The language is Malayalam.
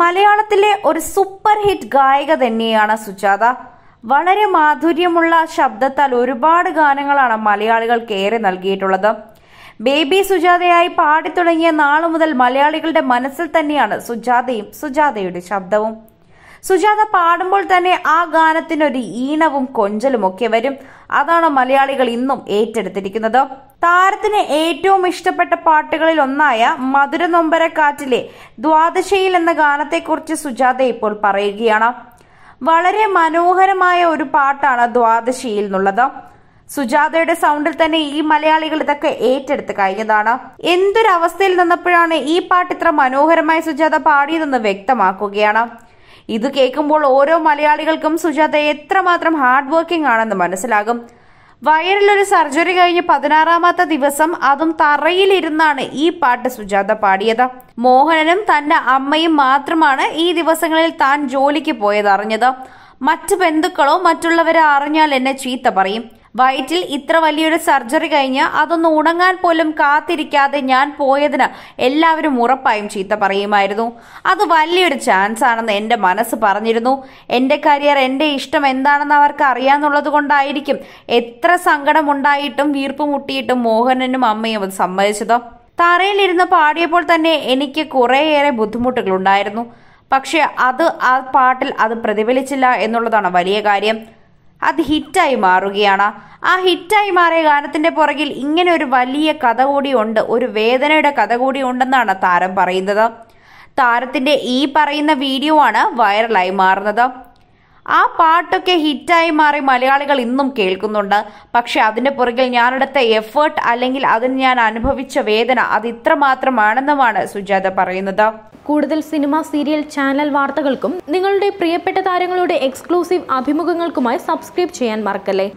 മലയാളത്തിലെ ഒരു സൂപ്പർ ഹിറ്റ് ഗായിക തന്നെയാണ് സുജാത വളരെ മാധുര്യമുള്ള ശബ്ദത്താൽ ഒരുപാട് ഗാനങ്ങളാണ് മലയാളികൾക്ക് ഏറെ നൽകിയിട്ടുള്ളത് ബേബി സുജാതയായി പാടി തുടങ്ങിയ നാളു മുതൽ മലയാളികളുടെ മനസ്സിൽ തന്നെയാണ് സുജാതയും സുജാതയുടെ ശബ്ദവും സുജാത പാടുമ്പോൾ തന്നെ ആ ഗാനത്തിനൊരു ഈണവും കൊഞ്ചലും ഒക്കെ വരും അതാണ് മലയാളികൾ ഇന്നും ഏറ്റെടുത്തിരിക്കുന്നത് താരത്തിന് ഏറ്റവും ഇഷ്ടപ്പെട്ട പാട്ടുകളിൽ ഒന്നായ മധുര നൊമ്പരക്കാറ്റിലെ ദ്വാദശയിൽ എന്ന ഗാനത്തെക്കുറിച്ച് സുജാത ഇപ്പോൾ പറയുകയാണ് വളരെ മനോഹരമായ ഒരു പാട്ടാണ് ദ്വാദശിയിൽ എന്നുള്ളത് സുജാതയുടെ സൗണ്ടിൽ തന്നെ ഈ മലയാളികൾ ഇതൊക്കെ ഏറ്റെടുത്ത് കഴിഞ്ഞതാണ് എന്തൊരവസ്ഥയിൽ നിന്നപ്പോഴാണ് ഈ പാട്ട് ഇത്ര മനോഹരമായി സുജാത പാടിയതെന്ന് വ്യക്തമാക്കുകയാണ് ഇത് കേൾക്കുമ്പോൾ ഓരോ മലയാളികൾക്കും സുജാത എത്രമാത്രം ഹാർഡ് വർക്കിംഗ് ആണെന്ന് മനസ്സിലാകും വയറിൽ ഒരു സർജറി കഴിഞ്ഞ് പതിനാറാമത്തെ ദിവസം അതും തറയിലിരുന്നാണ് ഈ പാട്ട് സുജാത പാടിയത് മോഹനനും തന്റെ അമ്മയും മാത്രമാണ് ഈ ദിവസങ്ങളിൽ താൻ ജോലിക്ക് പോയത് അറിഞ്ഞത് മറ്റു ബന്ധുക്കളോ മറ്റുള്ളവരോ അറിഞ്ഞാൽ എന്നെ ചീത്ത പറയും വയറ്റിൽ ഇത്ര വലിയൊരു സർജറി കഴിഞ്ഞ് അതൊന്ന് ഉണങ്ങാൻ പോലും കാത്തിരിക്കാതെ ഞാൻ പോയതിന് എല്ലാവരും ഉറപ്പായും ചീത്ത പറയുമായിരുന്നു അത് വലിയൊരു ചാൻസ് ആണെന്ന് എൻ്റെ മനസ്സ് പറഞ്ഞിരുന്നു എന്റെ കരിയർ എൻ്റെ ഇഷ്ടം എന്താണെന്ന് അവർക്ക് അറിയാന്നുള്ളത് കൊണ്ടായിരിക്കും എത്ര ഉണ്ടായിട്ടും വീർപ്പ് മുട്ടിയിട്ടും മോഹനനും അമ്മയും അത് സമ്മതിച്ചത് തറയിലിരുന്ന് പാടിയപ്പോൾ തന്നെ എനിക്ക് കുറേയേറെ ഉണ്ടായിരുന്നു പക്ഷെ അത് ആ പാട്ടിൽ അത് പ്രതിഫലിച്ചില്ല എന്നുള്ളതാണ് വലിയ കാര്യം അത് ഹിറ്റായി മാറുകയാണ് ആ ഹിറ്റായി മാറിയ ഗാനത്തിന്റെ പുറകിൽ ഇങ്ങനെ ഒരു വലിയ കഥ ഉണ്ട് ഒരു വേദനയുടെ കഥ കൂടി ഉണ്ടെന്നാണ് താരം പറയുന്നത് താരത്തിന്റെ ഈ പറയുന്ന വീഡിയോ ആണ് വൈറലായി മാറുന്നത് ആ പാട്ടൊക്കെ ഹിറ്റായി മാറി മലയാളികൾ ഇന്നും കേൾക്കുന്നുണ്ട് പക്ഷെ അതിൻ്റെ പുറകിൽ ഞാനെടുത്ത എഫേർട്ട് അല്ലെങ്കിൽ അതിന് ഞാൻ അനുഭവിച്ച വേദന അത് മാത്രമാണെന്നുമാണ് സുജാത പറയുന്നത് കൂടുതൽ സിനിമ സീരിയൽ ചാനൽ വാർത്തകൾക്കും നിങ്ങളുടെ പ്രിയപ്പെട്ട താരങ്ങളുടെ എക്സ്ക്ലൂസീവ് അഭിമുഖങ്ങൾക്കുമായി സബ്സ്ക്രൈബ് ചെയ്യാൻ മറക്കല്ലേ